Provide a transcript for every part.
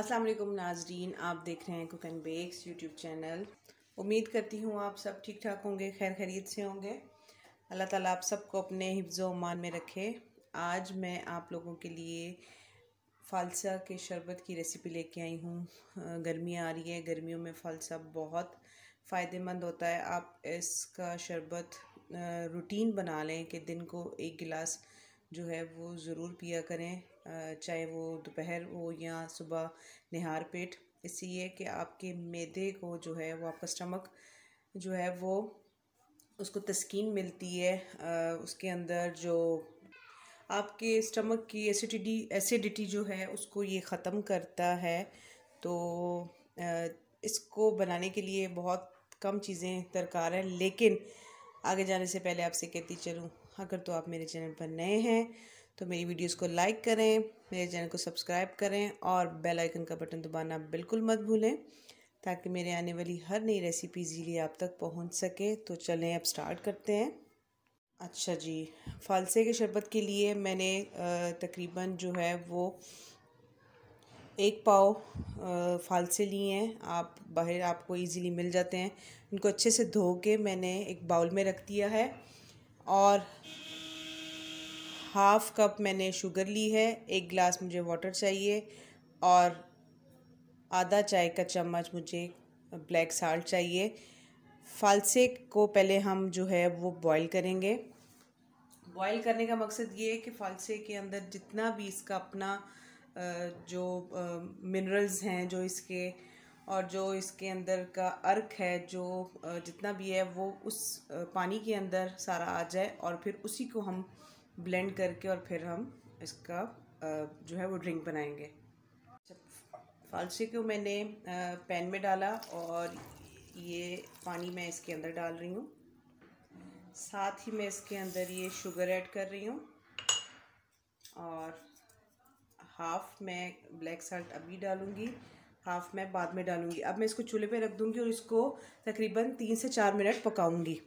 असलम नाजरीन आप देख रहे हैं cook and bakes YouTube channel उम्मीद करती हूँ आप सब ठीक ठाक होंगे खैर खरीद से होंगे अल्लाह ताला आप सबको अपने हिफ्ज़ उमान में रखे आज मैं आप लोगों के लिए फालसा के शरबत की रेसिपी लेके आई हूँ गर्मी आ रही है गर्मियों में फालसा बहुत फ़ायदेमंद होता है आप इसका शरबत रूटीन बना लें कि दिन को एक गिलास जो है वो ज़रूर पिया करें चाहे वो दोपहर हो या सुबह निहार पेट इसलिए कि आपके मैदे को जो है वो आपका स्टमक जो है वो उसको तस्कीन मिलती है उसके अंदर जो आपके स्टमक की एसिडिटी एसिडिटी जो है उसको ये ख़त्म करता है तो इसको बनाने के लिए बहुत कम चीज़ें दरकार हैं लेकिन आगे जाने से पहले आपसे कहती चलूँ अगर तो आप मेरे चैनल पर नए हैं तो मेरी वीडियोस को लाइक करें मेरे चैनल को सब्सक्राइब करें और बेल आइकन का बटन दबाना बिल्कुल मत भूलें ताकि मेरे आने वाली हर नई रेसिपी इजीली आप तक पहुंच सके तो चलें अब स्टार्ट करते हैं अच्छा जी फालसे के शरबत के लिए मैंने तकरीबन जो है वो एक पाव फालसे लिए हैं आप बाहर आपको इजीली मिल जाते हैं इनको अच्छे से धो के मैंने एक बाउल में रख दिया है और हाफ़ कप मैंने शुगर ली है एक गिलास मुझे वाटर चाहिए और आधा चाय का चम्मच मुझे ब्लैक साल्ट चाहिए फालसे को पहले हम जो है वो बॉईल करेंगे बॉईल करने का मकसद ये है कि फालसे के अंदर जितना भी इसका अपना जो मिनरल्स हैं जो इसके और जो इसके अंदर का अर्क है जो जितना भी है वो उस पानी के अंदर सारा आ जाए और फिर उसी को हम ब्लेंड करके और फिर हम इसका जो है वो ड्रिंक बनाएंगे फालसे को मैंने पैन में डाला और ये पानी मैं इसके अंदर डाल रही हूँ साथ ही मैं इसके अंदर ये शुगर ऐड कर रही हूँ और हाफ़ मैं ब्लैक साल्ट अभी डालूँगी हाफ़ मैं बाद में डालूँगी अब मैं इसको चूल्हे पे रख दूँगी और इसको तकरीबन तीन से चार मिनट पकाऊँगी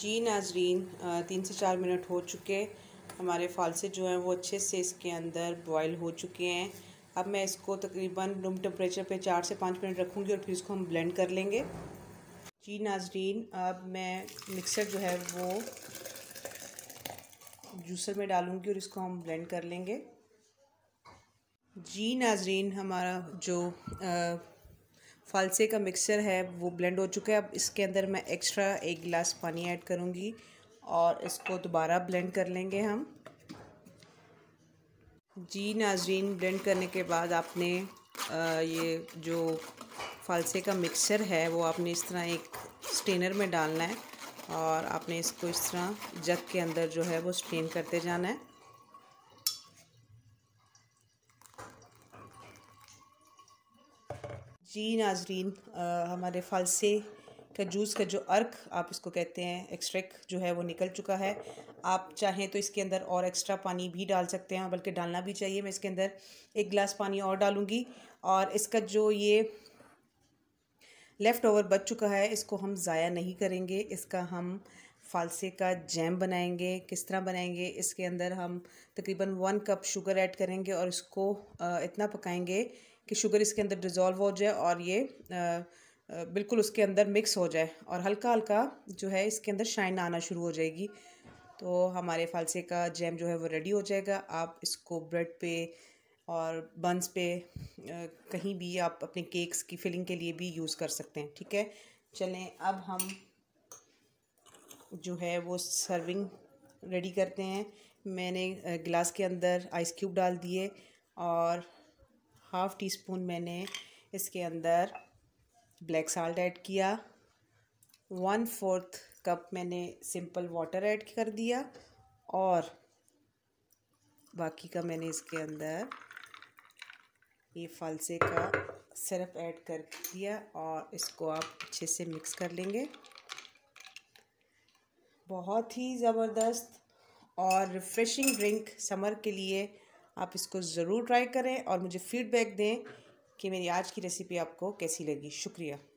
जी नाजरीन तीन से चार मिनट हो चुके हमारे फालसे जो हैं वो अच्छे से इसके अंदर बॉयल हो चुके हैं अब मैं इसको तकरीबन रूम टेम्परेचर पे चार से पाँच मिनट रखूँगी और फिर इसको हम ब्लेंड कर लेंगे जी नाजरीन अब मैं मिक्सर जो है वो जूसर में डालूँगी और इसको हम ब्लेंड कर लेंगे जी नाजरीन हमारा जो आ, फालसे का मिक्सर है वो ब्लेंड हो चुका है अब इसके अंदर मैं एक्स्ट्रा एक गिलास पानी ऐड करूँगी और इसको दोबारा ब्लेंड कर लेंगे हम जी नाजरीन ब्लेंड करने के बाद आपने आ, ये जो फालसे का मिक्सर है वो आपने इस तरह एक स्टेनर में डालना है और आपने इसको इस तरह जग के अंदर जो है वो स्टेन करते जाना है जी नाजरीन आ, हमारे फालसे का जूस का जो अर्क आप इसको कहते हैं एक्सट्रैक्ट जो है वो निकल चुका है आप चाहें तो इसके अंदर और एक्स्ट्रा पानी भी डाल सकते हैं बल्कि डालना भी चाहिए मैं इसके अंदर एक गिलास पानी और डालूँगी और इसका जो ये लेफ़्ट ओवर बच चुका है इसको हम ज़ाया नहीं करेंगे इसका हम फालसे का जैम बनाएंगे किस तरह बनाएंगे इसके अंदर हम तकरीबन वन कप शुगर ऐड करेंगे और इसको इतना पकाएंगे कि शुगर इसके अंदर डिज़ोल्व हो जाए और ये आ, बिल्कुल उसके अंदर मिक्स हो जाए और हल्का हल्का जो है इसके अंदर शाइन आना शुरू हो जाएगी तो हमारे फालसे का जैम जो है वो रेडी हो जाएगा आप इसको ब्रेड पे और बंस पे कहीं भी आप अपने केक्स की फिलिंग के लिए भी यूज़ कर सकते हैं ठीक है चलें अब हम जो है वो सर्विंग रेडी करते हैं मैंने गिलास के अंदर आइस क्यूब डाल दिए और हाफ़ टी स्पून मैंने इसके अंदर ब्लैक साल्ट ऐड किया वन फोर्थ कप मैंने सिंपल वाटर ऐड कर दिया और बाकी का मैंने इसके अंदर ये फालसे का सिरप ऐड कर दिया और इसको आप अच्छे से मिक्स कर लेंगे बहुत ही ज़बरदस्त और रिफ़्रेशिंग ड्रिंक समर के लिए आप इसको ज़रूर ट्राई करें और मुझे फीडबैक दें कि मेरी आज की रेसिपी आपको कैसी लगी शुक्रिया